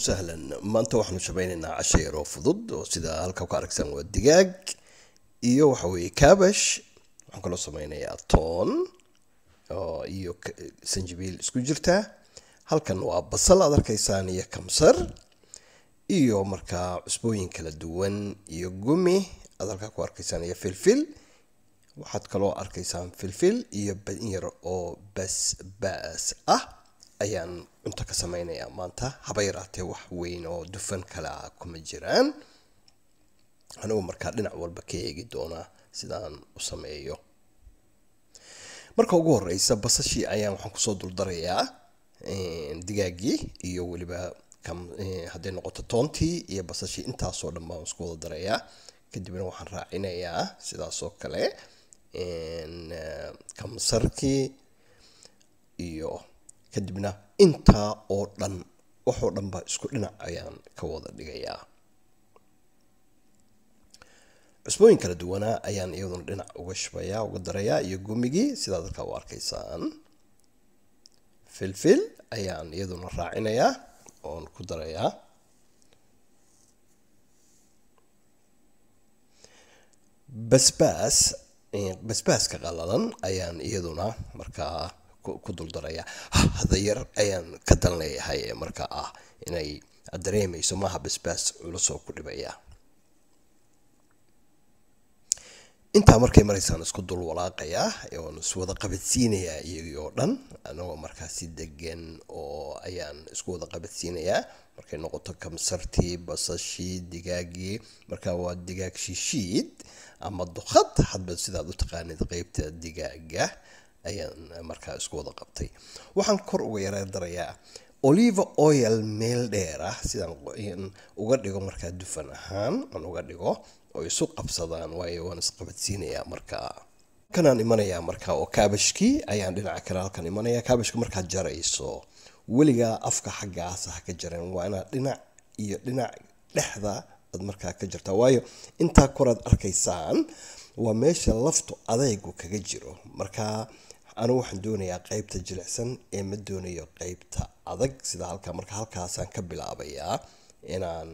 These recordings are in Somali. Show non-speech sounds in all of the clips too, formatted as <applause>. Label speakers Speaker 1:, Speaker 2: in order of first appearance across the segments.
Speaker 1: sahlan maanta waxaanu shabeyneynaa casha yaroo fudud oo sida halka ka aragsaan waa digaag iyo waxa weeye kabash waxaan kaloo sameynayaa toon iyo sanjibiil isku jirta halkan waa basal aada arkaysaan iyo kamsar iyo markaa cusbooyin kala duwan iyo gumi aad halka ku arkaysaan iyo filfil waxaad kaloo arkaysaan filfil iyo yar oo bas baas ah ayaan cunto ka sameynayaa maanta haba yaraatee ah wax weyn oo dufan kale a kuma jiraan anigu markaa dhinac walba ka eegi doonaa sidaan u sameeyo marka ugu horeysa basashii ayaan waxaan kusoo duldarayaa digaagii iyo weliba hadday noqoto toontii iyo basashii intaasoo dhan baan isku wada darayaa kadibna waxaan raacinayaa sidaasoo kale kamsarkii iyo kadibna intaa oo dhan waxoo dhanba isku dhinac ayaan ka wada dhigayaa cusbooyin kala duwanaa ayaan iyaduna dhinac uga shubayaa uga darayaa iyo gumigii sidaad halkaa u arkaysaan filfil ayaan iyaduna raacinayaa oon ku darayaa basbaas eh, basbaaska qaladan ayaan iyaduna markaa ku duldaraya ah, hadayar ayaan ka dan leeyahay marka ah inay dareemeyso maaha basbaas culusoo ku dhibaya intaa markay maraysaan isku dul walaaqayaa oon iswada qabadsiinayaa iyagii oo dhan anagoo markaasi degan oo ayaan isku wada qabadsiinayaa markay noqoto kamsartii basashii digaagii markaa waa digaag shishiid ama duqad hadba sidaad u taqaanid qeybta digaaga ayaan eh, markaa isku wada qabtay waxaan kor uga yareen darayaa oliva oil meel dheer ah sidaan uga dhigo markaa dufan ahaan aan uga dhigo oo isu qabsadaan waayo waan isqabadsiinayaa markaa kanaan imanayaa markaa oo kaabashkii ayaan dhinaca kale halkan imanaya kaabashka markaad jarayso weligaa afka xaggaas ha ah ka jareen waa inaa dhinac iyo dhinac dhexda aad markaa ka jartaa waayo intaa koraad arkaysaan waa meesha laftu adaygu kaga jiro markaa anigu waxaan doonayaa qeybta jilicsan ee ma doonayo qeybta adag sida halka marka halkaasaan ka bilaabayaa inaan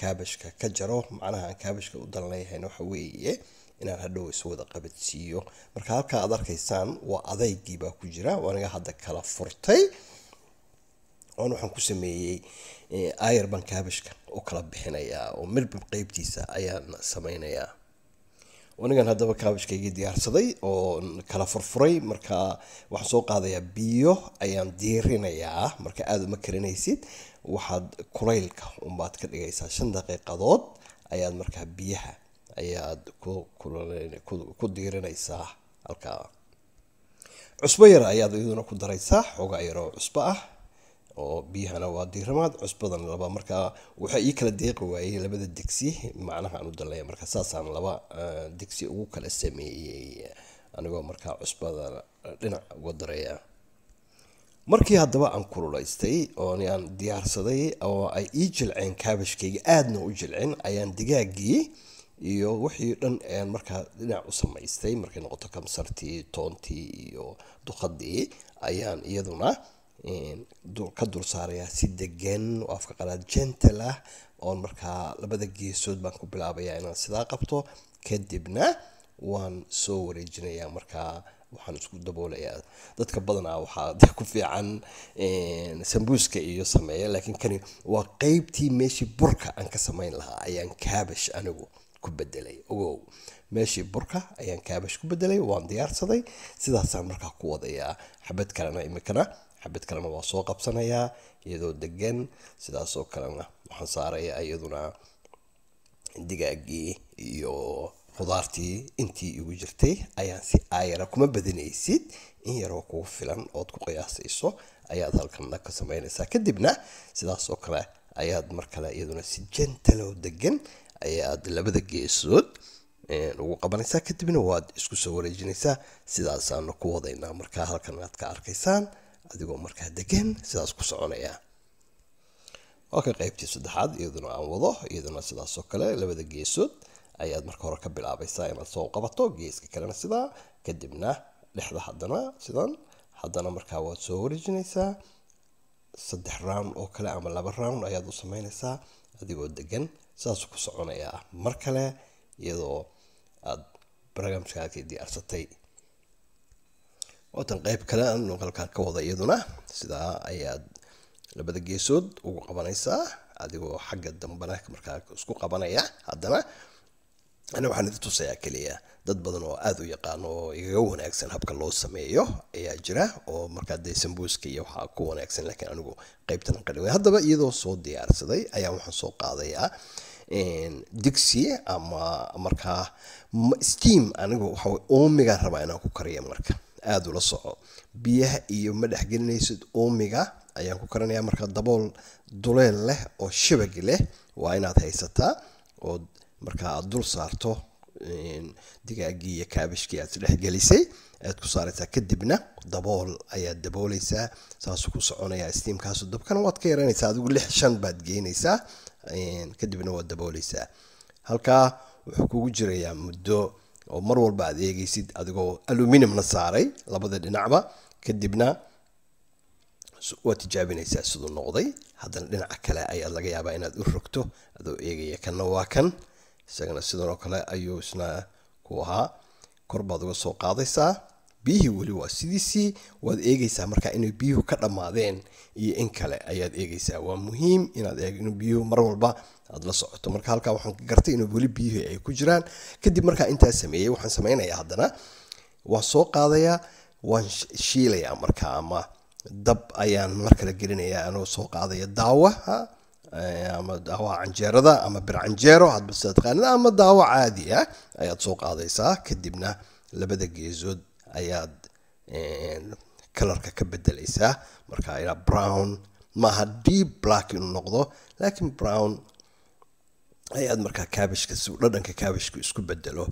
Speaker 1: kaabashka ka jaro macnaha aan kaabashka u danleeyahayna waxa weeye inaan hadhow isu wada qabadsiiyo marka halka aad arkaysaan waa adaygii baa ku jira oo aniga hadda kala furtay oon waxaan ku sameeyey ayar baan kaabashka u kala bixinayaa oo midba qeybtiisa ayaan sameynayaa anigan haddaba kaabishkaygii diyaarsaday oo kala furfuray marka waxaan soo qaadayaa biyo ayaan diirinayaa marka aada uma karinaysid waxaad kulaylka unbaad ka dhigaysaa shan daqiiqadood ayaad markaa biyaha ayaad ku diirinaysaa halkaa cusbo yar ayaad iyaduna ku daraysaa xoogaa yaroo cusbo ah oo biyahana waa diiramaad cusbadan laba markaa waxaa ii kala deeqi waayey labada digsi macnaha aan u dallaya marka saasaan laba eh, digsi ugu kala sameeyey eh, anigoo markaa cusbada dhinac uga daraya markii haddaba aan kululaystay ooni aan diyaarsaday oo ay ii jilceen kaabashkayga aadna u jilcin ayaan digaagii iyo wixii dhan ayaan markaa dhinac u samaystay markay noqoto kamsartii toontii iyo duqadii ayaan iyaduna ka dul saaraya si degan oo afka qalaad gental ah oon markaa labada geesood baan ku bilaabayaa inaan sidaa qabto kadibna waan soo wareejinayaa markaa waxaan isku daboolayaa dadka badanaa waxaa <laughs> ku fiican sambuuska iyo sameeya laakiin kani waa qeybtii meeshii burka aan ka samayn lahaa ayaan kaabash anigu ku bedelay ogow meeshii burka ayaan kaabash ku bedelay waan diyaarsaday sidaasaan markaa ku wadayaa xabad kalena iminkana xabad kalena waa soo qabsanayaa iyadoo degan sidaasoo kalena waxaan saaraya iyaduna digaagii iyo khudaartii intii igu jirtay ayaan si aayara kuma badinaysid in yaroo kugu filan ood ku qiyaasayso ayaad halkanna ka samaynaysaa kadibna sidaasoo kale ayaad mar kale iyaduna si jentalo degan ayaad labada geesood eh, ugu qabanaysaa kadibna waad isku soo wareejinaysaa sidaasaana ku wadaynaa markaa halkan aad ka arkaysaan adigoo markaa degan sidaas ku soconaya waa kan qeybtii saddexaad iyaduna aan wado iyaduna sidaasoo kale labada geesood ayaad marka hore ka bilaabaysaa inaad soo qabato geeska kalena sidaa kadibna dhexda haddana sidan haddana markaa waad soo wareejinaysaa saddex round oo kale ama laba round ayaad u sameynaysaa adigoo degan sidaas ku soconaya mar kale iyadoo aad barnaamijkaagii diyaarsatay tan qeyb kale aan muuqaalkan ka wada iyaduna sidaa ayaad labada geesood ugu qabanaysaa adigoo xagga dambena markaa isku qabanaya haddana ana waxaan idi tusayaa keliya dad badan oo aada u yaqaan oo igaga wanaagsan habka loo sameeyo ayaa jira oo markaa dee sambuuska iyo waxaa ku wanaagsan laakiin anigu qeybtan qadhi way haddaba iyadoo soo diyaarsaday ayaa waxaan soo qaadayaa digsi ama markaa steam anigu waxa omigaan rabaa inaan ku kariyo marka aada ula soco biyaha iyo ma dhexgelinaysid uumiga ayaan ku karanayaa marka dabool duleel leh oo shibag leh waa inaad haysataa oo markaa aada dul saarto digaagii iyo kaabishkii aad isdhexgelisay aad ku saaraysaa kadibna dabool ayaad dabooleysaa saasuu ku soconayaa stiimkaasu dabkana waad ka yaranaysaa adigu lix shan baad geenaysaa kadibna waad dabooleysaa halkaa wuxuu kugu jirayaa muddo oo mar walba aada eegeysid adigoo aluminumna saaray labada dhinacba kadibna waa tijaabinaysaa siduu noqday haddana dhinaca kale ayaad laga yaabaa inaad u rogto adoo eegaya kanna waa kan isagana sidan oo kale ayuu isna ku ahaa kor baad uga soo qaadaysaa biyihii weli waa sidiisii waad eegaysaa marka inay biyuhu ka dhammaadeen iyo in kale ayaad eegaysaa waa muhiim inaad eeg in biyuhu mar walba aad la socoto marka halkaa waxaan gartay inuu weli biyuhi ay ku jiraan kadib markaa intaa sameeyey waxaan sameynayaa haddana waan soo qaadayaa waan shiilayaa markaa ama dab ayaan markale gelinayaa anoo soo qaadaya daawaha ama daawaha canjeerada ama bir canjeero hadba sidaa taqaanida ama daawo caadi ah ayaad soo qaadaysaa kadibna labada geesood ayaad kalarka eh, ka bedelaysaa markaa brown maaha deep black inuu noqdo laakiin brown ayaad markaa kaabishka suu dhadhanka kaabishku isku bedelo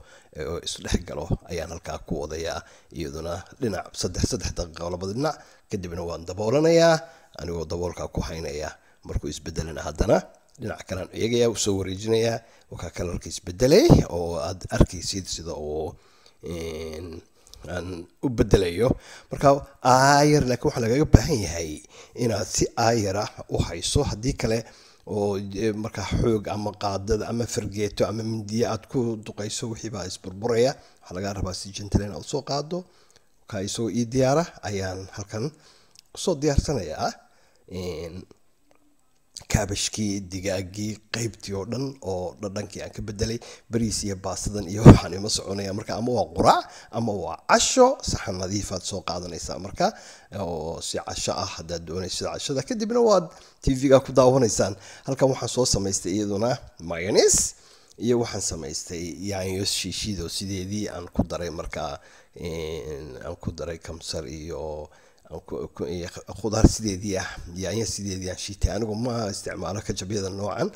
Speaker 1: oo isdhex galo ayaan halkaa ku wadayaa iyaduna dhinac saddex saddex daqiiqo labada dhinac kadibna waan daboolanayaa anigoo daboolkaa ku haynayaa markuu isbedelana haddana dhinac kalean eegayaa usoo wareejinayaa wakaa kalarka isbedelay oo aad arkaysid sida uu eh, aan u bedelayo marka aayar laakiin waxaa lagaga baahan yahay inaad si aayar ah u hayso haddii kale oo eh, markaa xoog ama qaadada ama fargeeto ama mindiye aad ku duqayso wixiibaa isburburaya waxaa lagaa rabaa si jentlen aad usoo qaado kaa isagoo ii diyaara ayaan halkan usoo diyaarsanayaa eh, kaabashkii digaagii qeybtii oo dhan oo dhadhankii aan ka bedelay bariis iyo baastadan iyo waxaan ima soconaya marka ama waa quraac ama waa casho saxan nadiifaad soo qaadanaysaa marka oo si casho ah haddaad doonaysida cashada kadibna waad tv-ga ku daawanaysaan halkan waxaan soo samaystay iyaduna mayones iyo waxaan samaystay yaanyo shiishiido sideedii aan ku daray markaa aan ku daray kamsar iyo khudaar sideedii ah yaanya sideedii aan ah, shiitay anigu ma isticmaalo kajabyada noocan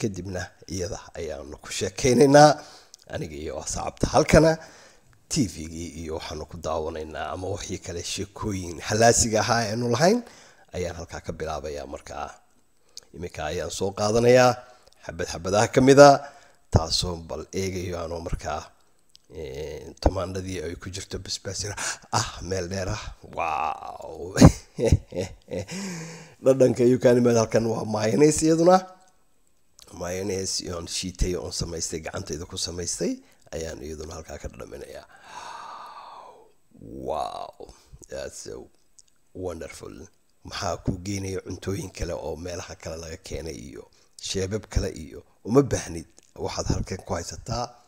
Speaker 1: kadibna iyada ayaanu ku sheekeynaynaa aniga iyo asxaabta halkana t v-gii iyo waxaanu ku daawanaynaa ama wixii kale sheekooyin halaasiga ahaa aanu lahayn ayaan halkaa ka bilaabayaa markaa iminka ayaan soo qaadanayaa xabad xabadaha ka mid a taasoo bal eegayo aanoo markaa tamaandhadii ay ku jirto basbaasir ah meel dheer ah wow <laughs> dhadhanka ukanimaad halkan waa mayones iyaduna mayones oon shiitay oon samaystay gacantayda ku samaystay ayaan iyaduna halkaa ka dhadhaminayaa wow thats wonderful maxaa ku geynaya cuntooyin kale oo meelaha kale laga keenay iyo sheebab kale iyo uma baahnid waxaad halkan ku haysataa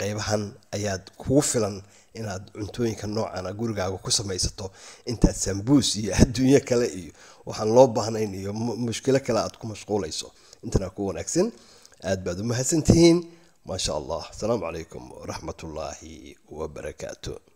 Speaker 1: qeybahan ayaad kugu filan inaad cuntooyinka noocan ah gurigaaga ku samaysato intaad sambuus iyo adduunyo kale iyo waxaan loo baahnayn iyo mushkilo kale aad ku mashquulayso intana ku wanaagsan aad baad u mahadsantihiin maasha allah asalaamu calaykum waraxmatullaahi wabarakaatu